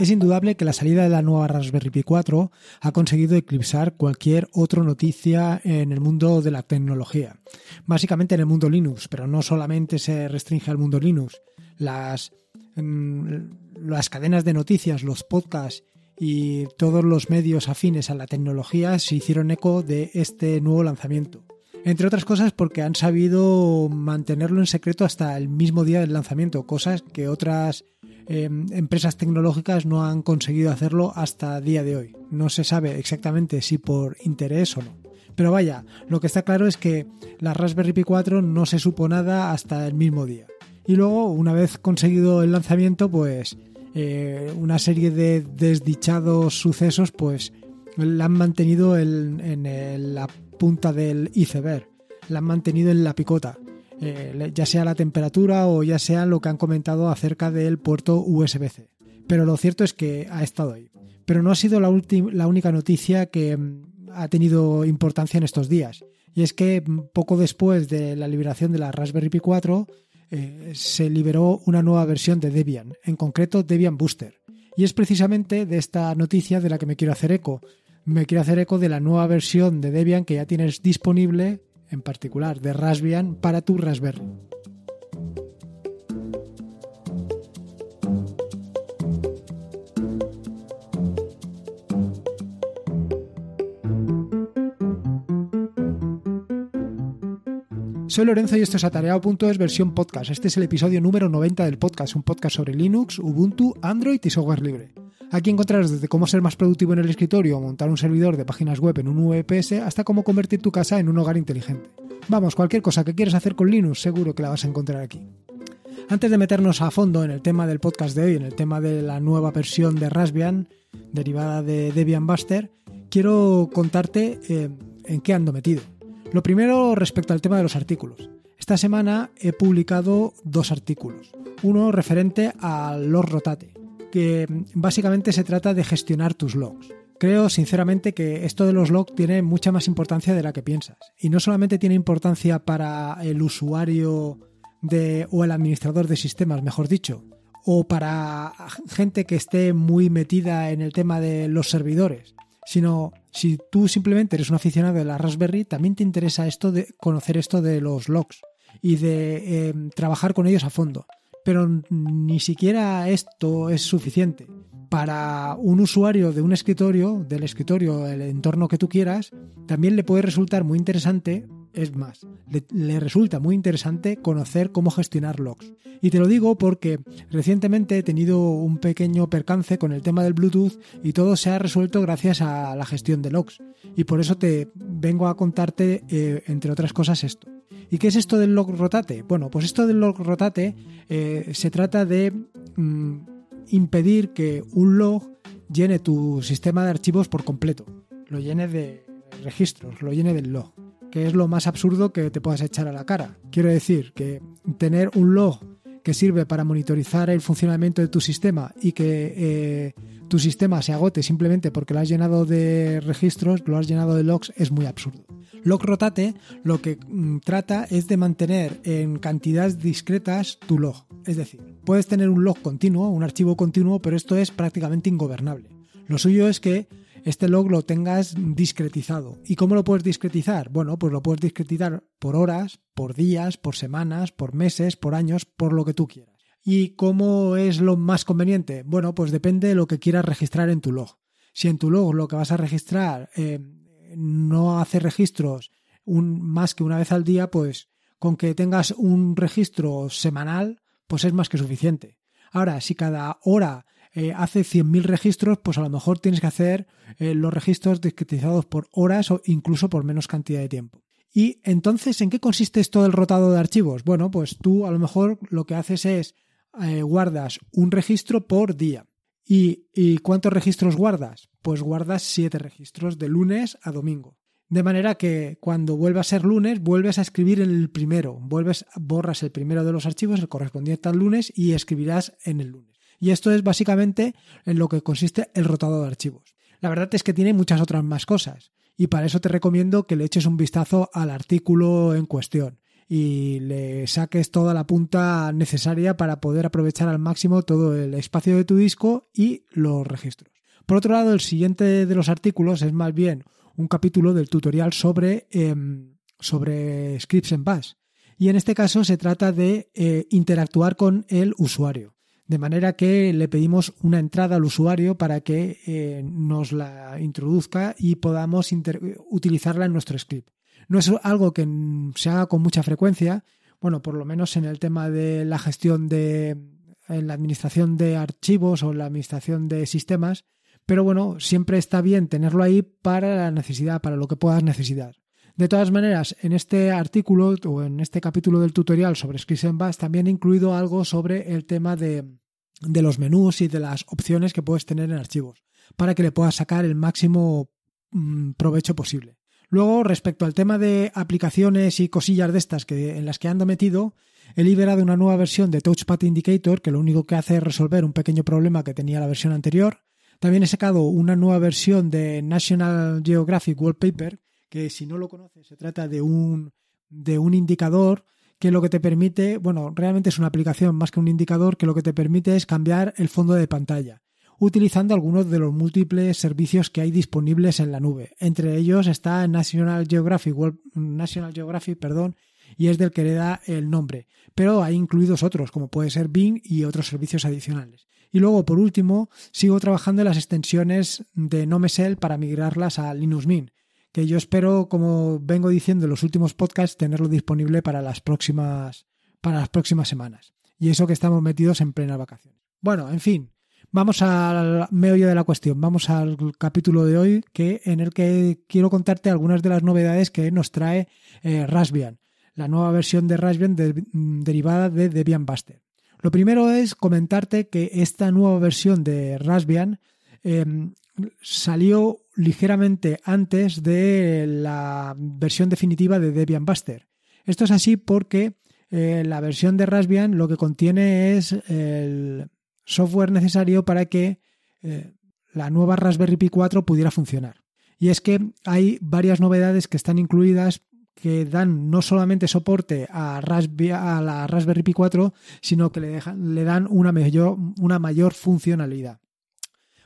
Es indudable que la salida de la nueva Raspberry Pi 4 ha conseguido eclipsar cualquier otra noticia en el mundo de la tecnología, básicamente en el mundo Linux, pero no solamente se restringe al mundo Linux. Las, mm, las cadenas de noticias, los podcasts y todos los medios afines a la tecnología se hicieron eco de este nuevo lanzamiento. Entre otras cosas porque han sabido mantenerlo en secreto hasta el mismo día del lanzamiento, cosas que otras em, empresas tecnológicas no han conseguido hacerlo hasta el día de hoy. No se sabe exactamente si por interés o no. Pero vaya, lo que está claro es que la Raspberry Pi 4 no se supo nada hasta el mismo día. Y luego, una vez conseguido el lanzamiento, pues eh, una serie de desdichados sucesos, pues la han mantenido en, en, el, punta del iceberg, la han mantenido en la picota, eh, ya sea la temperatura o ya sea lo que han comentado acerca del puerto USB-C. Pero lo cierto es que ha estado ahí. Pero no ha sido la, la única noticia que mm, ha tenido importancia en estos días. Y es que mm, poco después de la liberación de la Raspberry Pi 4, eh, se liberó una nueva versión de Debian, en concreto Debian Booster. Y es precisamente de esta noticia de la que me quiero hacer eco, me quiero hacer eco de la nueva versión de Debian que ya tienes disponible, en particular de Raspbian, para tu Raspberry. Soy Lorenzo y esto es atareado.es versión podcast. Este es el episodio número 90 del podcast, un podcast sobre Linux, Ubuntu, Android y software libre. Aquí encontrarás desde cómo ser más productivo en el escritorio o montar un servidor de páginas web en un VPS hasta cómo convertir tu casa en un hogar inteligente. Vamos, cualquier cosa que quieras hacer con Linux seguro que la vas a encontrar aquí. Antes de meternos a fondo en el tema del podcast de hoy, en el tema de la nueva versión de Raspbian derivada de Debian Buster, quiero contarte eh, en qué ando metido. Lo primero respecto al tema de los artículos. Esta semana he publicado dos artículos. Uno referente a los Rotate que básicamente se trata de gestionar tus logs. Creo sinceramente que esto de los logs tiene mucha más importancia de la que piensas. Y no solamente tiene importancia para el usuario de, o el administrador de sistemas, mejor dicho, o para gente que esté muy metida en el tema de los servidores, sino si tú simplemente eres un aficionado de la Raspberry, también te interesa esto de conocer esto de los logs y de eh, trabajar con ellos a fondo pero ni siquiera esto es suficiente. Para un usuario de un escritorio, del escritorio, el entorno que tú quieras, también le puede resultar muy interesante es más, le, resulta muy interesante conocer cómo gestionar logs. Y te lo digo porque recientemente he tenido un pequeño percance con el tema del Bluetooth y todo se ha resuelto gracias a la gestión de logs. Y por eso te vengo a contarte, eh, entre otras cosas, esto. ¿Y qué es esto del log rotate? Bueno, pues esto del log rotate eh, se trata de mm, impedir que un log llene tu sistema de archivos por completo, lo llene de registros, lo llene del log que es lo más absurdo que te puedas echar a la cara. Quiero decir que tener un log que sirve para monitorizar el funcionamiento de tu sistema y que eh, tu sistema se agote simplemente porque lo has llenado de registros, lo has llenado de logs, es muy absurdo. Log Rotate lo que mm, trata es de mantener en cantidades discretas tu log. Es decir, puedes tener un log continuo, un archivo continuo, pero esto es prácticamente ingobernable. Lo suyo es que este log lo tengas discretizado. ¿Y cómo lo puedes discretizar? Bueno, pues lo puedes discretizar por horas, por días, por semanas, por meses, por años, por lo que tú quieras. ¿Y cómo es lo más conveniente? Bueno, pues depende de lo que quieras registrar en tu log. Si en tu log lo que vas a registrar eh, no hace registros más que una vez al día, pues con que tengas un registro semanal, pues es más que suficiente. Ahora, si cada hora eh, hace 100.000 registros, pues a lo mejor tienes que hacer eh, los registros discretizados por horas o incluso por menos cantidad de tiempo. Y entonces, ¿en qué consiste esto del rotado de archivos? Bueno, pues tú a lo mejor lo que haces es eh, guardas un registro por día. ¿Y, ¿Y cuántos registros guardas? Pues guardas siete registros de lunes a domingo. De manera que cuando vuelva a ser lunes, vuelves a escribir el primero, vuelves, borras el primero de los archivos, el correspondiente al lunes, y escribirás en el lunes. Y esto es básicamente en lo que consiste el rotado de archivos. La verdad es que tiene muchas otras más cosas y para eso te recomiendo que le eches un vistazo al artículo en cuestión y le saques toda la punta necesaria para poder aprovechar al máximo todo el espacio de tu disco y los registros. Por otro lado, el siguiente de los artículos es más bien un capítulo del tutorial sobre, em, sobre scripts en bash. Y en este caso se trata de eh, interactuar con el usuario. De manera que le pedimos una entrada al usuario para que eh, nos la introduzca y podamos utilizarla en nuestro script. No es algo que se haga con mucha frecuencia, bueno, por lo menos en el tema de la gestión de en la administración de archivos o la administración de sistemas, pero bueno, siempre está bien tenerlo ahí para la necesidad, para lo que puedas necesitar. De todas maneras, en este artículo o en este capítulo del tutorial sobre Scripts en también he incluido algo sobre el tema de de los menús y de las opciones que puedes tener en archivos, para que le puedas sacar el máximo mm, provecho posible. Luego, respecto al tema de aplicaciones y cosillas de estas que, en las que ando metido, he liberado una nueva versión de Touchpad Indicator, que lo único que hace es resolver un pequeño problema que tenía la versión anterior. También he sacado una nueva versión de National Geographic Wallpaper, que si no lo conoces, se trata de un, de un indicador que lo que te permite, bueno, realmente es una aplicación más que un indicador, que lo que te permite es cambiar el fondo de pantalla, utilizando algunos de los múltiples servicios que hay disponibles en la nube. Entre ellos está National Geographic, National Geographic perdón, y es del que le da el nombre, pero hay incluidos otros, como puede ser Bing y otros servicios adicionales. Y luego, por último, sigo trabajando en las extensiones de Nomesel para migrarlas a Linux Mint que yo espero, como vengo diciendo en los últimos podcasts, tenerlo disponible para las próximas, para las próximas semanas. Y eso que estamos metidos en plena vacaciones. Bueno, en fin, vamos al meollo de la cuestión, vamos al capítulo de hoy que, en el que quiero contarte algunas de las novedades que nos trae Rasbian eh, Raspbian, la nueva versión de Raspbian mm, derivada de Debian Buster. Lo primero es comentarte que esta nueva versión de Raspbian em, salió ligeramente antes de la versión definitiva de Debian Buster. Esto es así porque eh, la versión de Raspbian lo que contiene es el software necesario para que eh, la nueva Raspberry Pi 4 pudiera funcionar. Y es que hay varias novedades que están incluidas que dan no solamente soporte a, la Raspberry Pi 4, sino que le, dan una una mayor funcionalidad.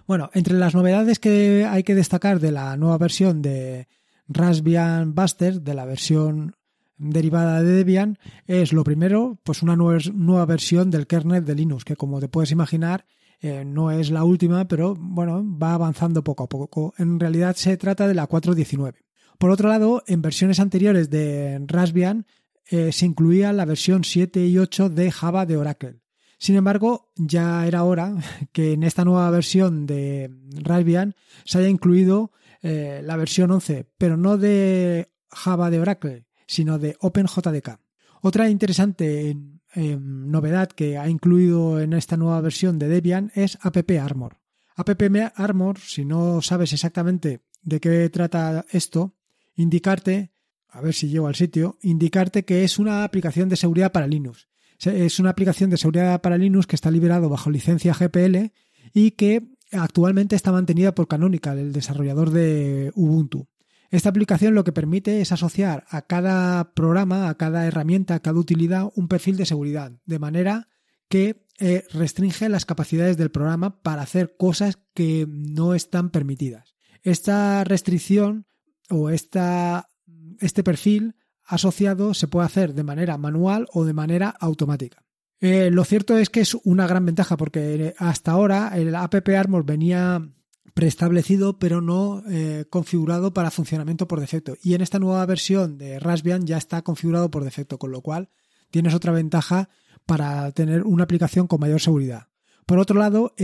Bueno, entre las novedades que hay que destacar de la nueva versión de Raspbian Buster, de la versión derivada de Debian, es lo primero, pues una nueva, versión del kernel de Linux, que como te puedes imaginar, eh, no es la última, pero bueno, va avanzando poco a poco. En realidad se trata de la 4.19. Por otro lado, en versiones anteriores de Raspbian eh, se incluía la versión 7 y 8 de Java de Oracle. Sin embargo, ya era hora que en esta nueva versión de Raspbian se haya incluido eh, la versión 11, pero no de Java de Oracle, sino de OpenJDK. Otra interesante em, novedad que ha incluido en esta nueva versión de Debian es App Armor. App Armor, si no sabes exactamente de qué trata esto, indicarte, a ver si llego al sitio, indicarte que es una aplicación de seguridad para Linux es una aplicación de seguridad para Linux que está liberado bajo licencia GPL y que actualmente está mantenida por Canonical, el desarrollador de Ubuntu. Esta aplicación lo que permite es asociar a cada programa, a cada herramienta, a cada utilidad un perfil de seguridad, de manera que eh, restringe las capacidades del programa para hacer cosas que no están permitidas. Esta restricción o este perfil asociado se puede hacer de manera manual o de manera automática. Eh, lo cierto es que es una gran ventaja porque eh, hasta ahora el App Armor venía preestablecido pero no eh, configurado para funcionamiento por defecto y en esta nueva versión de Raspbian ya está configurado por defecto con lo cual tienes otra ventaja para tener una aplicación con mayor seguridad. Por otro lado,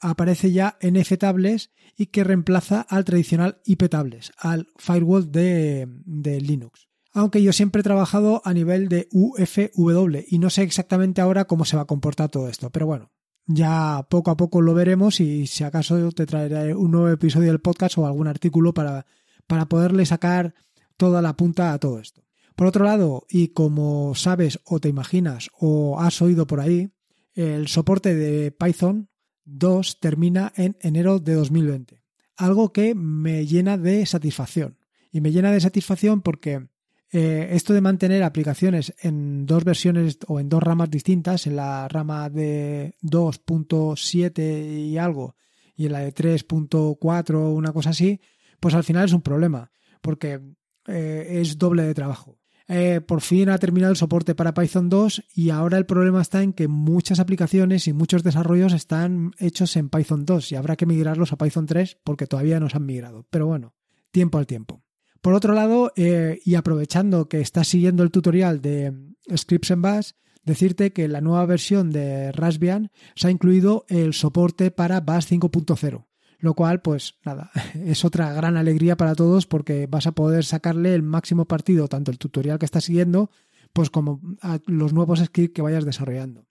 aparece ya NF Tables y que reemplaza al tradicional IP Tables, al firewall de Linux aunque yo siempre he trabajado a nivel de UFW y no sé exactamente ahora cómo se va a comportar todo esto, pero bueno, ya poco a poco lo veremos y si acaso te traeré un nuevo episodio del podcast o algún artículo para, para poderle sacar toda la punta a todo esto. Por otro lado, y como sabes o te imaginas o has oído por ahí, el soporte de Python 2 termina en enero de 2020, algo que me llena de satisfacción. Y me llena de satisfacción porque eh, esto de mantener aplicaciones en dos versiones o en dos ramas distintas, en la rama de 2.7 y algo y en la de 3.4 o una cosa así, pues al final es un problema, porque eh, es doble de trabajo. Eh, por fin ha terminado el soporte para Python 2 y ahora el problema está en que muchas aplicaciones y muchos desarrollos están hechos en Python 2 y habrá que migrarlos a Python 3 porque todavía no se han migrado. Pero bueno, tiempo al tiempo. Por otro lado, eh, y aprovechando que estás siguiendo el tutorial de Scripts en Bash, decirte que la nueva versión de Raspbian se ha incluido el soporte para Bash 5.0, lo cual, pues nada, es otra gran alegría para todos porque vas a poder sacarle el máximo partido tanto el tutorial que estás siguiendo, pues como a los nuevos scripts que vayas desarrollando.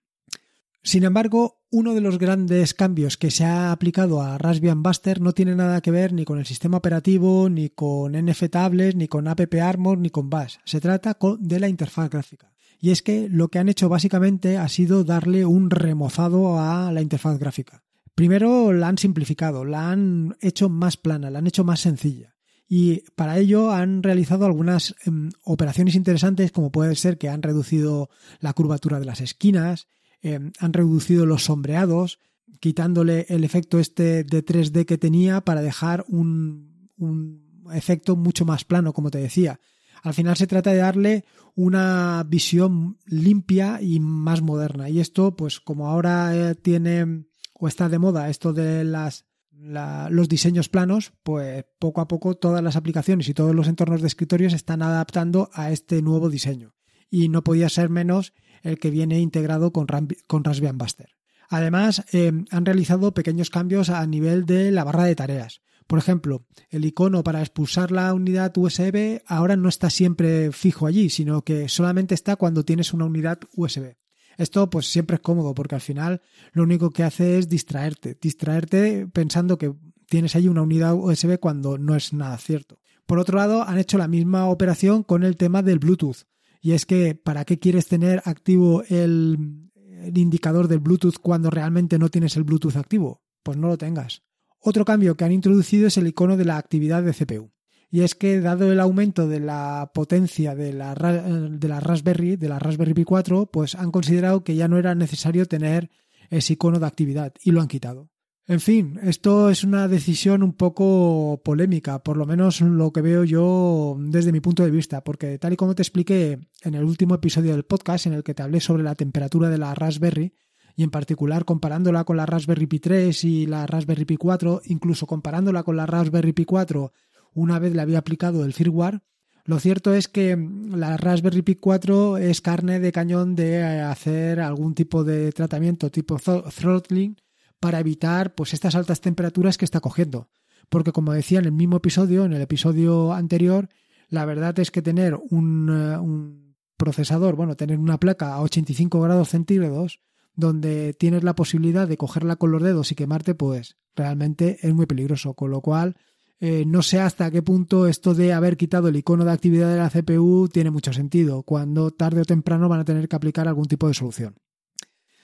Sin embargo, uno de los grandes cambios que se ha aplicado a Raspbian Buster no tiene nada que ver ni con el sistema operativo, ni con NFTables, ni con App ni con Bash. Se trata de la interfaz gráfica. Y es que lo que han hecho básicamente ha sido darle un remozado a la interfaz gráfica. Primero la han simplificado, la han hecho más plana, la han hecho más sencilla. Y para ello han realizado algunas em, operaciones interesantes, como puede ser que han reducido la curvatura de las esquinas, eh, han reducido los sombreados, quitándole el efecto este de 3D que tenía para dejar un, efecto mucho más plano, como te decía. Al final se trata de darle una visión limpia y más moderna. Y esto, pues como ahora eh, tiene o está de moda esto de las, los diseños planos, pues poco a poco todas las aplicaciones y todos los entornos de escritorio se están adaptando a este nuevo diseño y no podía ser menos el que viene integrado con, Raspbian Buster. Además, eh, han realizado pequeños cambios a nivel de la barra de tareas. Por ejemplo, el icono para expulsar la unidad USB ahora no está siempre fijo allí, sino que solamente está cuando tienes una unidad USB. Esto pues siempre es cómodo porque al final lo único que hace es distraerte, distraerte pensando que tienes ahí una unidad USB cuando no es nada cierto. Por otro lado, han hecho la misma operación con el tema del Bluetooth y es que ¿para qué quieres tener activo el, indicador del Bluetooth cuando realmente no tienes el Bluetooth activo? Pues no lo tengas. Otro cambio que han introducido es el icono de la actividad de CPU. Y es que dado el aumento de la potencia de la, de la Raspberry, de la Raspberry Pi 4, pues han considerado que ya no era necesario tener ese icono de actividad y lo han quitado. En fin, esto es una decisión un poco polémica, por lo menos lo que veo yo desde mi punto de vista, porque tal y como te expliqué en el último episodio del podcast en el que te hablé sobre la temperatura de la Raspberry, y en particular comparándola con la Raspberry Pi 3 y la Raspberry Pi 4, incluso comparándola con la Raspberry Pi 4 una vez le había aplicado el firmware, lo cierto es que la Raspberry Pi 4 es carne de cañón de eh, hacer algún tipo de tratamiento tipo throttling para evitar pues estas altas temperaturas que está cogiendo. Porque como decía en el mismo episodio, en el episodio anterior, la verdad es que tener un, eh, procesador, bueno, tener una placa a 85 grados centígrados, donde tienes la posibilidad de cogerla con los dedos y quemarte, pues realmente es muy peligroso. Con lo cual, eh, no sé hasta qué punto esto de haber quitado el icono de actividad de la CPU tiene mucho sentido, cuando tarde o temprano van a tener que aplicar algún tipo de solución.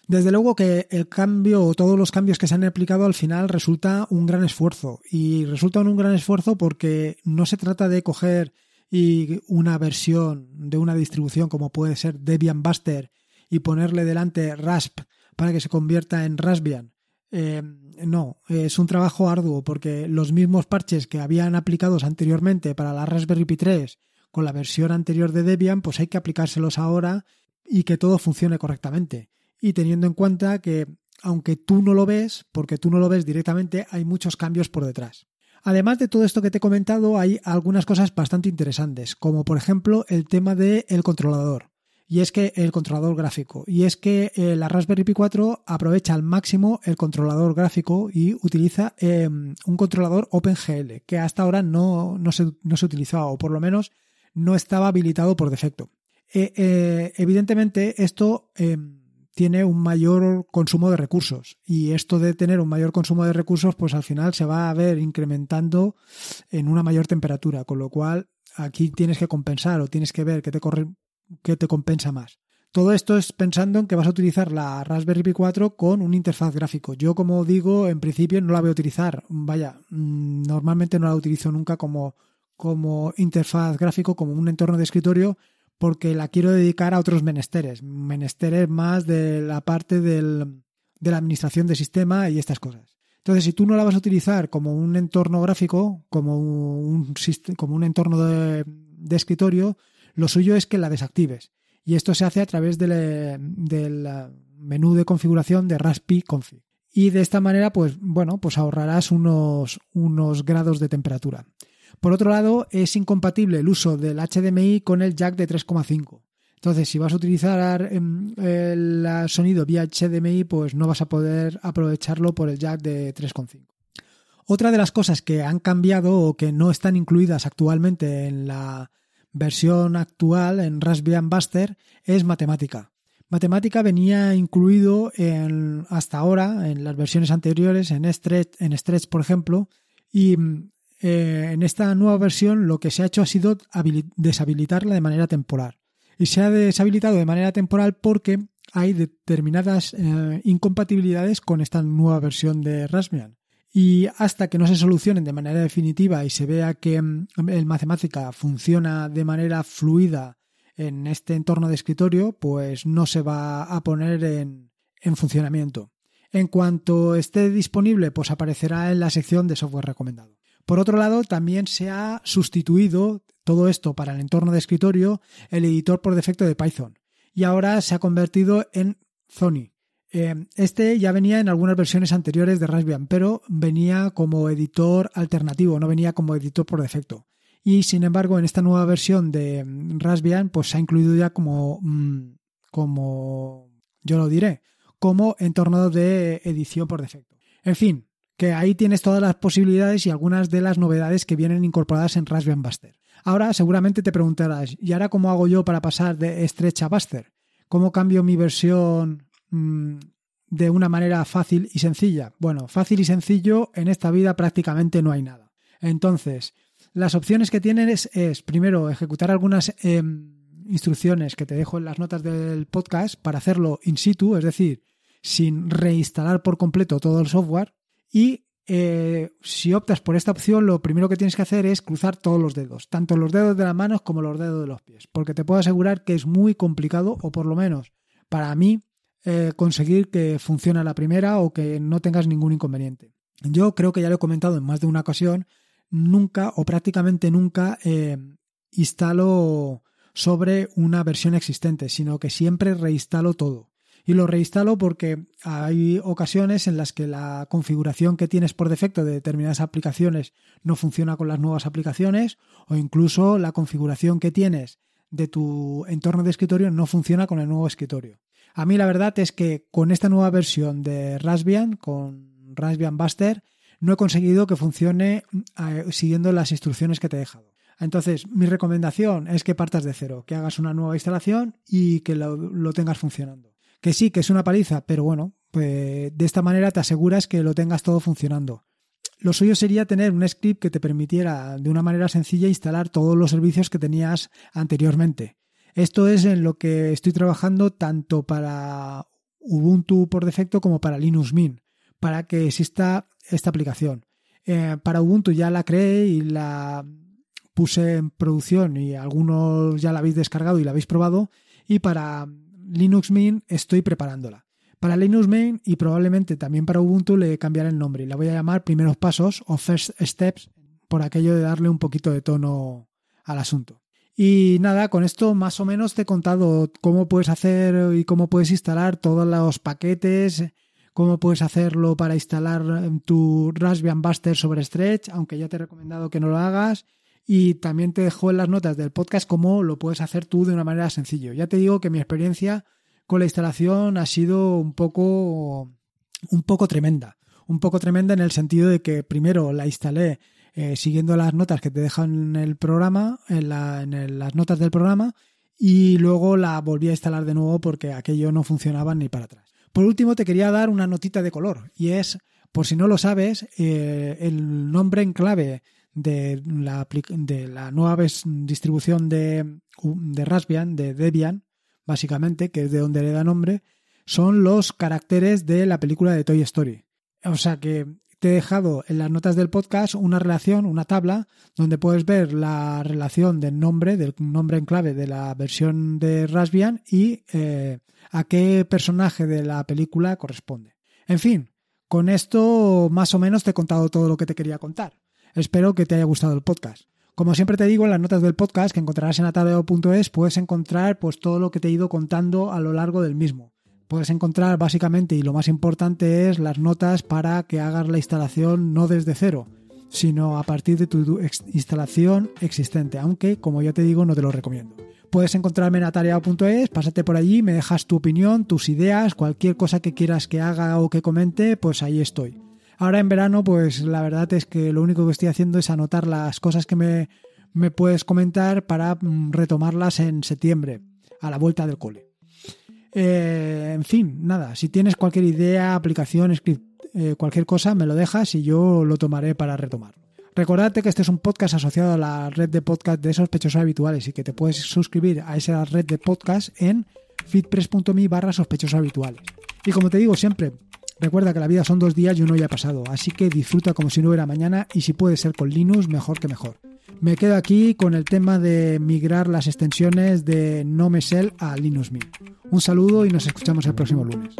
Desde luego que el cambio o todos los cambios que se han aplicado al final resulta un gran esfuerzo y resulta un gran esfuerzo porque no se trata de coger y una versión de una distribución como puede ser Debian Buster y ponerle delante Rasp para que se convierta en Raspbian. Em, no, es un trabajo arduo porque los mismos parches que habían aplicados anteriormente para la Raspberry Pi 3 con la versión anterior de Debian, pues hay que aplicárselos ahora y que todo funcione correctamente y teniendo en cuenta que aunque tú no lo ves, porque tú no lo ves directamente, hay muchos cambios por detrás. Además de todo esto que te he comentado, hay algunas cosas bastante interesantes, como por ejemplo el tema del el controlador, y es que el controlador gráfico, y es que eh, la Raspberry Pi 4 aprovecha al máximo el controlador gráfico y utiliza em, un controlador OpenGL, que hasta ahora no, se, no, utilizaba, o por lo menos no estaba habilitado por defecto. E, eh, evidentemente, esto em, tiene un mayor consumo de recursos. Y esto de tener un mayor consumo de recursos, pues al final se va a ver incrementando en una mayor temperatura, con lo cual aquí tienes que compensar o tienes que ver qué te, corre, te compensa más. Todo esto es pensando en que vas a utilizar la Raspberry Pi 4 con un interfaz gráfico. Yo, como digo, en principio no la voy a utilizar. Vaya, mm, normalmente no la utilizo nunca como, como interfaz gráfico, como un entorno de escritorio, porque la quiero dedicar a otros menesteres, menesteres más de la parte de la administración de sistema y estas cosas. Entonces, si tú no la vas a utilizar como un entorno gráfico, como un, como un entorno de, escritorio, lo suyo es que la desactives. Y esto se hace a través del, menú de configuración de Raspi Config. Y de esta manera, pues bueno, pues ahorrarás unos, unos grados de temperatura. Por otro lado, es incompatible el uso del HDMI con el jack de 3,5. Entonces, si vas a utilizar em, el sonido vía HDMI, pues no vas a poder aprovecharlo por el jack de 3,5. Otra de las cosas que han cambiado o que no están incluidas actualmente en la versión actual en Raspbian Buster es matemática. Matemática venía incluido hasta ahora en las versiones anteriores, en Stretch, en Stretch por ejemplo, y eh, en esta nueva versión lo que se ha hecho ha sido deshabilitarla de manera temporal. Y se ha deshabilitado de manera temporal porque hay determinadas eh, incompatibilidades con esta nueva versión de Raspbian. Y hasta que no se solucionen de manera definitiva y se vea que mm, el matemática funciona de manera fluida en este entorno de escritorio, pues no se va a poner en, en funcionamiento. En cuanto esté disponible, pues aparecerá en la sección de software recomendado. Por otro lado, también se ha sustituido todo esto para el entorno de escritorio el editor por defecto de Python y ahora se ha convertido en Zony. Eh, este ya venía en algunas versiones anteriores de Raspbian, pero venía como editor alternativo, no venía como editor por defecto. Y sin embargo, en esta nueva versión de mm, Raspbian, pues se ha incluido ya como, mm, como, yo lo diré, como entorno de edición por defecto. En fin, que ahí tienes todas las posibilidades y algunas de las novedades que vienen incorporadas en Raspbian Buster. Ahora seguramente te preguntarás, ¿y ahora cómo hago yo para pasar de estrecha a Buster? ¿Cómo cambio mi versión mm, de una manera fácil y sencilla? Bueno, fácil y sencillo en esta vida prácticamente no hay nada. Entonces, las opciones que tienes es, primero, ejecutar algunas em, instrucciones que te dejo en las notas del podcast para hacerlo in situ, es decir, sin reinstalar por completo todo el software, y eh, si optas por esta opción, lo primero que tienes que hacer es cruzar todos los dedos, tanto los dedos de las manos como los dedos de los pies, porque te puedo asegurar que es muy complicado, o por lo menos para mí, eh, conseguir que funcione la primera o que no tengas ningún inconveniente. Yo creo que ya lo he comentado en más de una ocasión, nunca o prácticamente nunca eh, instalo sobre una versión existente, sino que siempre reinstalo todo y lo reinstalo porque hay ocasiones en las que la configuración que tienes por defecto de determinadas aplicaciones no funciona con las nuevas aplicaciones o incluso la configuración que tienes de tu entorno de escritorio no funciona con el nuevo escritorio. A mí la verdad es que con esta nueva versión de Raspbian, con Raspbian Buster, no he conseguido que funcione eh, siguiendo las instrucciones que te he dejado. Entonces, mi recomendación es que partas de cero, que hagas una nueva instalación y que lo, lo tengas funcionando. Que sí, que es una paliza, pero bueno, pues, de esta manera te aseguras que lo tengas todo funcionando. Lo suyo sería tener un script que te permitiera de una manera sencilla instalar todos los servicios que tenías anteriormente. Esto es en lo que estoy trabajando tanto para Ubuntu por defecto como para Linux Mint, para que exista esta aplicación. Eh, para Ubuntu ya la creé y la puse en producción y algunos ya la habéis descargado y la habéis probado. Y para Linux Mint estoy preparándola. Para Linux Mint y probablemente también para Ubuntu le cambiaré el nombre la voy a llamar Primeros Pasos o First Steps por aquello de darle un poquito de tono al asunto. Y nada, con esto más o menos te he contado cómo puedes hacer y cómo puedes instalar todos los paquetes, cómo puedes hacerlo para instalar tu Raspbian Buster sobre Stretch, aunque ya te he recomendado que no lo hagas, y también te dejo en las notas del podcast cómo lo puedes hacer tú de una manera sencilla. Ya te digo que mi experiencia con la instalación ha sido un poco, un poco tremenda. Un poco tremenda en el sentido de que primero la instalé eh, siguiendo las notas que te dejan en el programa, en, las notas del programa, y luego la volví a instalar de nuevo porque aquello no funcionaba ni para atrás. Por último, te quería dar una notita de color, y es, por si no lo sabes, eh, el nombre en clave de la, de la nueva distribución de, de Raspbian, de Debian, básicamente, que es de donde le da nombre, son los caracteres de la película de Toy Story. O sea que te he dejado en las notas del podcast una relación, una tabla, donde puedes ver la relación del nombre, del nombre en clave de la versión de Raspbian y eh, a qué personaje de la película corresponde. En fin, con esto más o menos te he contado todo lo que te quería contar. Espero que te haya gustado el podcast. Como siempre te digo, en las notas del podcast que encontrarás en atareado.es puedes encontrar pues, todo lo que te he ido contando a lo largo del mismo. Puedes encontrar básicamente, y lo más importante es, las notas para que hagas la instalación no desde cero, sino a partir de tu instalación existente, aunque como ya te digo no te lo recomiendo. Puedes encontrarme en atareado.es, pásate por allí, me dejas tu opinión, tus ideas, cualquier cosa que quieras que haga o que comente, pues ahí estoy. Ahora en verano, pues la verdad es que lo único que estoy haciendo es anotar las cosas que me, puedes comentar para mm, retomarlas en septiembre, a la vuelta del cole. Eh, en fin, nada, si tienes cualquier idea, aplicación, script, eh, cualquier cosa, me lo dejas y yo lo tomaré para retomar. Recordarte que este es un podcast asociado a la red de podcast de sospechosos habituales y que te puedes suscribir a esa red de podcast en fitpress.me barra sospechosos habituales. Y como te digo siempre, Recuerda que la vida son dos días y uno ya ha pasado, así que disfruta como si no hubiera mañana y si puede ser con Linux, mejor que mejor. Me quedo aquí con el tema de migrar las extensiones de NoMesel a Linux Mint. Un saludo y nos escuchamos el próximo lunes.